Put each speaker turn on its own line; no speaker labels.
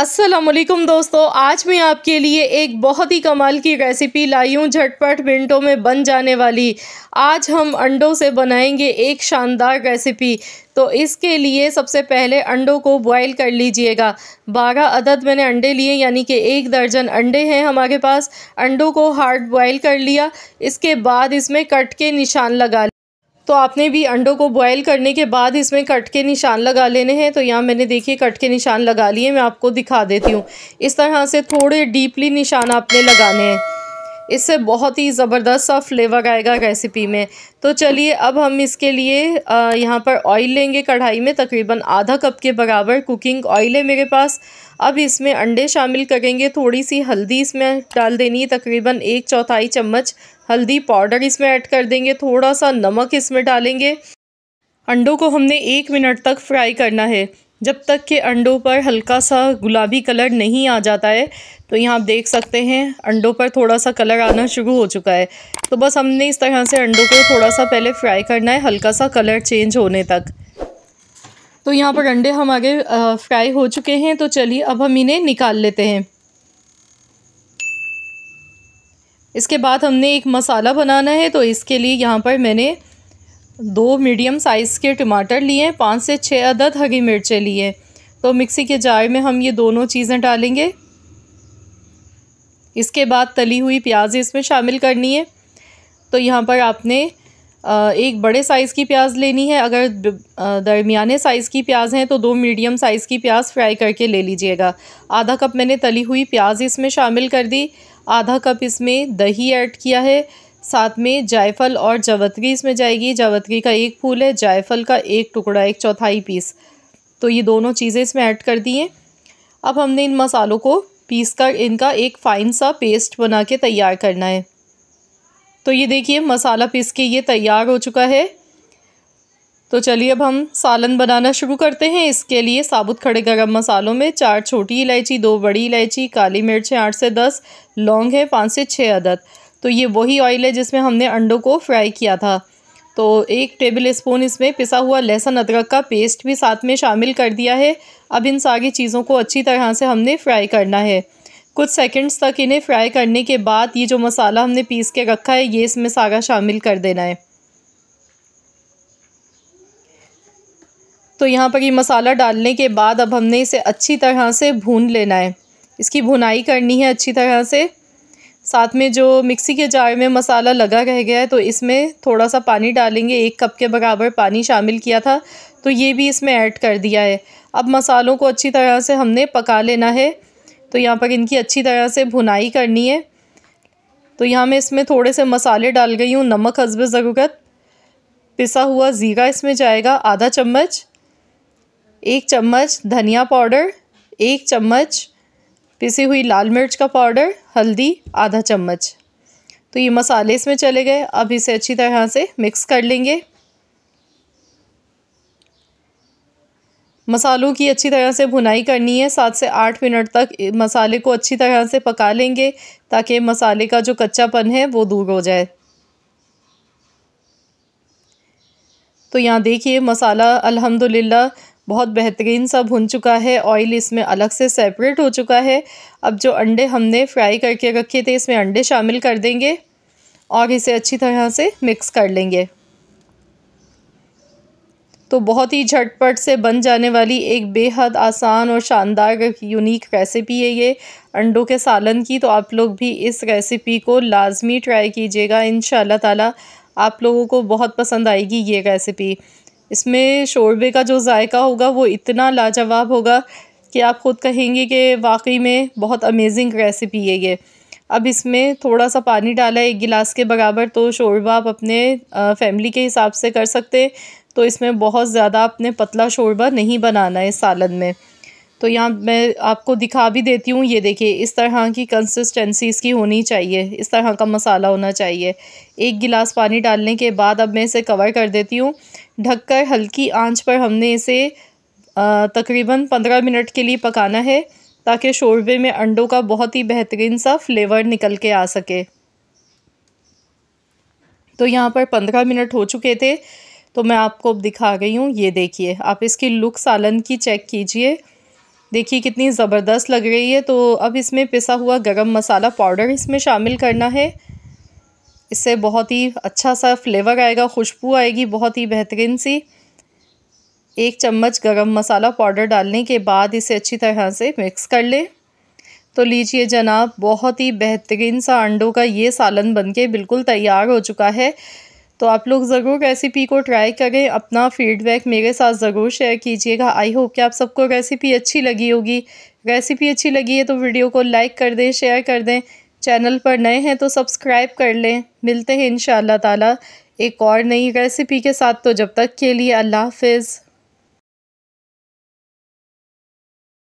असलम दोस्तों आज मैं आपके लिए एक बहुत ही कमाल की रेसिपी लाई हूँ झटपट मिनटों में बन जाने वाली आज हम अंडों से बनाएंगे एक शानदार रेसिपी तो इसके लिए सबसे पहले अंडों को बॉईल कर लीजिएगा बारह अदद मैंने अंडे लिए यानी कि एक दर्जन अंडे हैं हमारे पास अंडों को हार्ड बॉईल कर लिया इसके बाद इसमें कट के निशान लगा तो आपने भी अंडों को बॉयल करने के बाद इसमें कट के निशान लगा लेने हैं तो यहाँ मैंने देखिए कट के निशान लगा लिए मैं आपको दिखा देती हूँ इस तरह से थोड़े डीपली निशान आपने लगाने हैं इससे बहुत ही ज़बरदस्त सा फ्लेवर आएगा रेसिपी में तो चलिए अब हम इसके लिए यहाँ पर ऑयल लेंगे कढ़ाई में तकरीबन आधा कप के बराबर कुकिंग ऑयल है मेरे पास अब इसमें अंडे शामिल करेंगे थोड़ी सी हल्दी इसमें डाल देनी है तकरीबन एक चौथाई चम्मच हल्दी पाउडर इसमें ऐड कर देंगे थोड़ा सा नमक इसमें डालेंगे अंडों को हमने एक मिनट तक फ्राई करना है जब तक कि अंडों पर हल्का सा गुलाबी कलर नहीं आ जाता है तो यहाँ आप देख सकते हैं अंडों पर थोड़ा सा कलर आना शुरू हो चुका है तो बस हमने इस तरह से अंडों को थोड़ा सा पहले फ्राई करना है हल्का सा कलर चेंज होने तक तो यहाँ पर अंडे हमारे फ्राई हो चुके हैं तो चलिए अब हम इन्हें निकाल लेते हैं इसके बाद हमने एक मसाला बनाना है तो इसके लिए यहाँ पर मैंने दो मीडियम साइज़ के टमाटर लिए पाँच से छः अदद हरी मिर्चें लिए तो मिक्सी के जार में हम ये दोनों चीज़ें डालेंगे इसके बाद तली हुई प्याज इसमें शामिल करनी है तो यहाँ पर आपने एक बड़े साइज़ की प्याज लेनी है अगर दरमियाने साइज़ की प्याज हैं तो दो मीडियम साइज़ की प्याज फ्राई करके ले लीजिएगा आधा कप मैंने तली हुई प्याज इसमें शामिल कर दी आधा कप इसमें दही ऐड किया है साथ में जायफल और जावत्री इसमें जाएगी जावत्री का एक फूल है जायफल का एक टुकड़ा एक चौथाई पीस तो ये दोनों चीज़ें इसमें ऐड कर दी हैं अब हमने इन मसालों को पीस कर इनका एक फ़ाइन सा पेस्ट बना के तैयार करना है तो ये देखिए मसाला पीस के ये तैयार हो चुका है तो चलिए अब हम सालन बनाना शुरू करते हैं इसके लिए साबुत खड़े गर्म मसालों में चार छोटी इलायची दो बड़ी इलायची काली मिर्चें आठ से दस लौंग है पाँच से छः अदद तो ये वही ऑयल है जिसमें हमने अंडों को फ्राई किया था तो एक टेबल स्पून इसमें पिसा हुआ लहसुन अदरक का पेस्ट भी साथ में शामिल कर दिया है अब इन सारी चीज़ों को अच्छी तरह से हमने फ्राई करना है कुछ सेकंड्स तक इन्हें फ्राई करने के बाद ये जो मसाला हमने पीस के रखा है ये इसमें सारा शामिल कर देना है तो यहाँ पर ये मसाला डालने के बाद अब हमने इसे अच्छी तरह से भून लेना है इसकी भुनाई करनी है अच्छी तरह से साथ में जो मिक्सी के जार में मसाला लगा रह गया है तो इसमें थोड़ा सा पानी डालेंगे एक कप के बराबर पानी शामिल किया था तो ये भी इसमें ऐड कर दिया है अब मसालों को अच्छी तरह से हमने पका लेना है तो यहाँ पर इनकी अच्छी तरह से भुनाई करनी है तो यहाँ मैं इसमें थोड़े से मसाले डाल गई हूँ नमक हसब ज़रूरत पिसा हुआ ज़ीरा इसमें जाएगा आधा चम्मच एक चम्मच धनिया पाउडर एक चम्मच पिसी हुई लाल मिर्च का पाउडर हल्दी आधा चम्मच तो ये मसाले इसमें चले गए अब इसे अच्छी तरह से मिक्स कर लेंगे मसालों की अच्छी तरह से भुनाई करनी है सात से आठ मिनट तक मसाले को अच्छी तरह से पका लेंगे ताकि मसाले का जो कच्चापन है वो दूर हो जाए तो यहाँ देखिए मसाला अल्हम्दुलिल्लाह बहुत बेहतरीन सब भुन चुका है ऑयल इसमें अलग से सेपरेट हो चुका है अब जो अंडे हमने फ्राई करके रखे थे इसमें अंडे शामिल कर देंगे और इसे अच्छी तरह से मिक्स कर लेंगे तो बहुत ही झटपट से बन जाने वाली एक बेहद आसान और शानदार यूनिक रेसिपी है ये अंडों के सालन की तो आप लोग भी इस रेसिपी को लाजमी ट्राई कीजिएगा इन ताला आप लोगों को बहुत पसंद आएगी ये रेसिपी इसमें शोरबे का जो जायका होगा वो इतना लाजवाब होगा कि आप ख़ुद कहेंगे कि वाकई में बहुत अमेजिंग रेसिपी है ये अब इसमें थोड़ा सा पानी डाला है एक गिलास के बराबर तो शोरबा आप अपने फैमिली के हिसाब से कर सकते तो इसमें बहुत ज़्यादा आपने पतला शोरबा नहीं बनाना है सालन में तो यहाँ मैं आपको दिखा भी देती हूँ ये देखिए इस तरह की कंसिस्टेंसी इसकी होनी चाहिए इस तरह का मसाला होना चाहिए एक गिलास पानी डालने के बाद अब मैं इसे कवर कर देती हूँ ढककर हल्की आंच पर हमने इसे तकरीबन पंद्रह मिनट के लिए पकाना है ताकि शोरबे में अंडों का बहुत ही बेहतरीन सा फ्लेवर निकल के आ सके तो यहाँ पर पंद्रह मिनट हो चुके थे तो मैं आपको अब दिखा रही हूँ ये देखिए आप इसकी लुक सालन की चेक कीजिए देखिए कितनी ज़बरदस्त लग रही है तो अब इसमें पिसा हुआ गरम मसाला पाउडर इसमें शामिल करना है इससे बहुत ही अच्छा सा फ्लेवर आएगा खुशबू आएगी बहुत ही बेहतरीन सी एक चम्मच गरम मसाला पाउडर डालने के बाद इसे अच्छी तरह से मिक्स कर लें तो लीजिए जनाब बहुत ही बेहतरीन सा अंडों का ये सालन बनके बिल्कुल तैयार हो चुका है तो आप लोग ज़रूर रेसिपी को ट्राई करें अपना फीडबैक मेरे साथ ज़रूर शेयर कीजिएगा आई होप कि आप सबको रेसिपी अच्छी लगी होगी रेसिपी अच्छी लगी है तो वीडियो को लाइक कर दें शेयर कर दें चैनल पर नए हैं तो सब्सक्राइब कर लें मिलते हैं इन ताला एक और नई रेसिपी के साथ तो जब तक के लिए अल्लाह हाफिज़